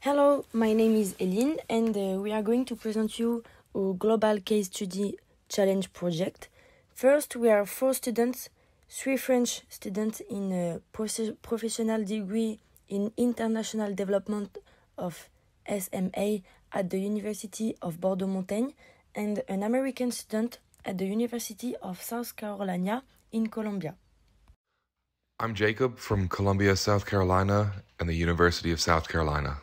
Hello, my name is Eline, and uh, we are going to present you a global case study challenge project. First, we are four students, three French students in a professional degree in international development of SMA at the University of Bordeaux Montaigne, and an American student at the University of South Carolina in Colombia. I'm Jacob from Columbia, South Carolina, and the University of South Carolina.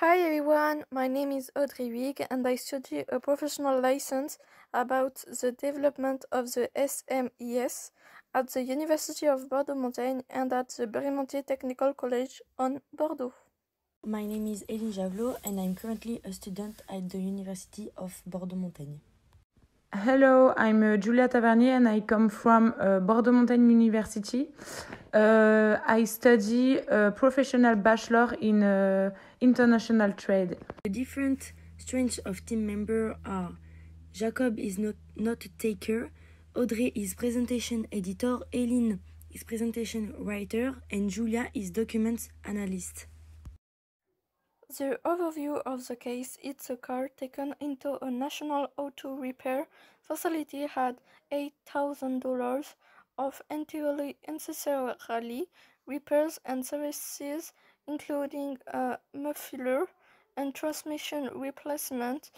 Hi everyone, my name is Audrey Wig and I study a professional license about the development of the SMES at the University of Bordeaux-Montaigne and at the berry Technical College on Bordeaux. My name is Eline Javelot and I'm currently a student at the University of Bordeaux-Montaigne. Hello, I'm uh, Julia Tavernier and I come from uh, Bordeaux Montaigne University. Uh, I study a uh, professional bachelor in uh, international trade. The different strengths of team member are Jacob is not, not a taker, Audrey is presentation editor, Eileen is presentation writer, and Julia is documents analyst. The overview of the case it's a car taken into a national auto repair facility had $8,000 of entirely unnecessary repairs and services including a muffler and transmission replacement.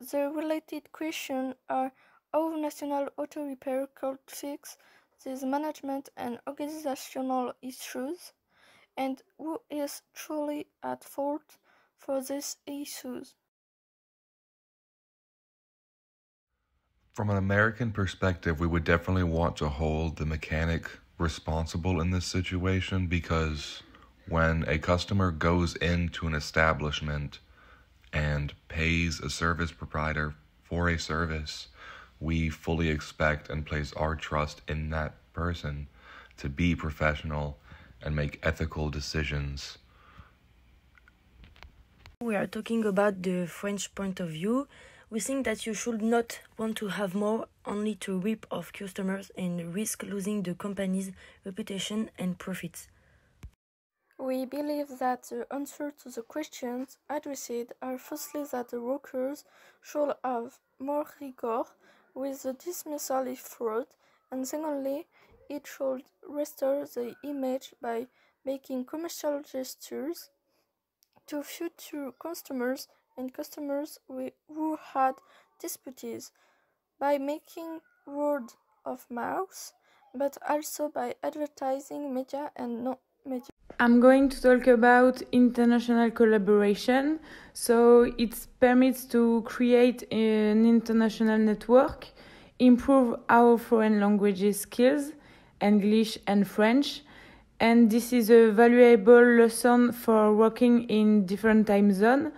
The related question are how national auto repair could fix these management and organizational issues and who is truly at fault for these issues. From an American perspective, we would definitely want to hold the mechanic responsible in this situation because when a customer goes into an establishment and pays a service provider for a service, we fully expect and place our trust in that person to be professional and make ethical decisions. We are talking about the French point of view. We think that you should not want to have more only to rip off customers and risk losing the company's reputation and profits. We believe that the answer to the questions addressed are firstly that the workers should have more rigor with the dismissal if fraud, and secondly, it should restore the image by making commercial gestures to future customers and customers who had disputes by making word of mouth but also by advertising media and not media. I'm going to talk about international collaboration. So it permits to create an international network, improve our foreign languages skills, English and French. And this is a valuable lesson for working in different time zone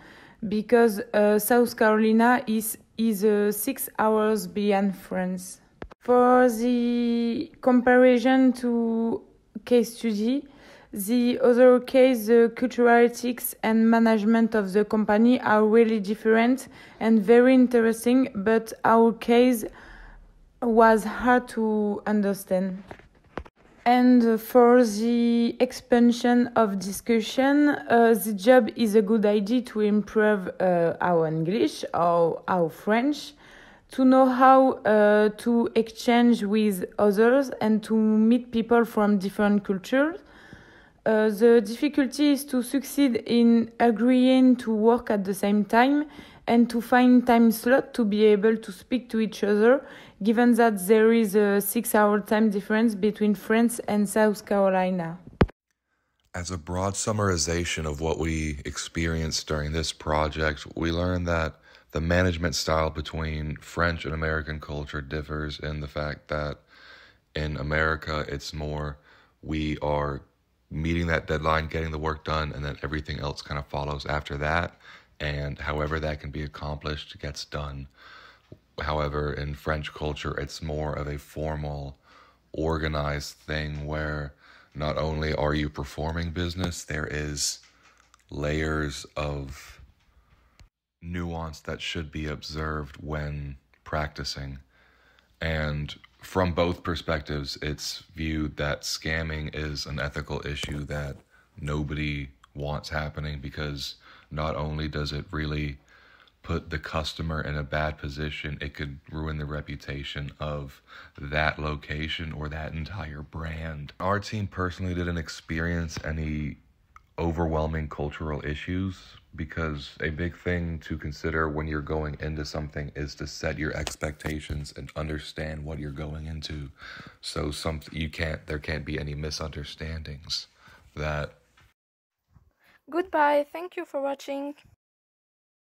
because uh, South Carolina is, is uh, six hours behind France. For the comparison to case study, the other case, the cultural ethics and management of the company are really different and very interesting, but our case was hard to understand and for the expansion of discussion, uh, the job is a good idea to improve uh, our English or our French, to know how uh, to exchange with others and to meet people from different cultures. Uh, the difficulty is to succeed in agreeing to work at the same time and to find time slot to be able to speak to each other, given that there is a six hour time difference between France and South Carolina. As a broad summarization of what we experienced during this project, we learned that the management style between French and American culture differs in the fact that in America, it's more we are meeting that deadline, getting the work done, and then everything else kind of follows after that and however that can be accomplished gets done. However, in French culture, it's more of a formal, organized thing where not only are you performing business, there is layers of nuance that should be observed when practicing. And from both perspectives, it's viewed that scamming is an ethical issue that nobody wants happening because not only does it really put the customer in a bad position, it could ruin the reputation of that location or that entire brand. Our team personally didn't experience any overwhelming cultural issues because a big thing to consider when you're going into something is to set your expectations and understand what you're going into so something you can't there can't be any misunderstandings that Goodbye, thank you for watching.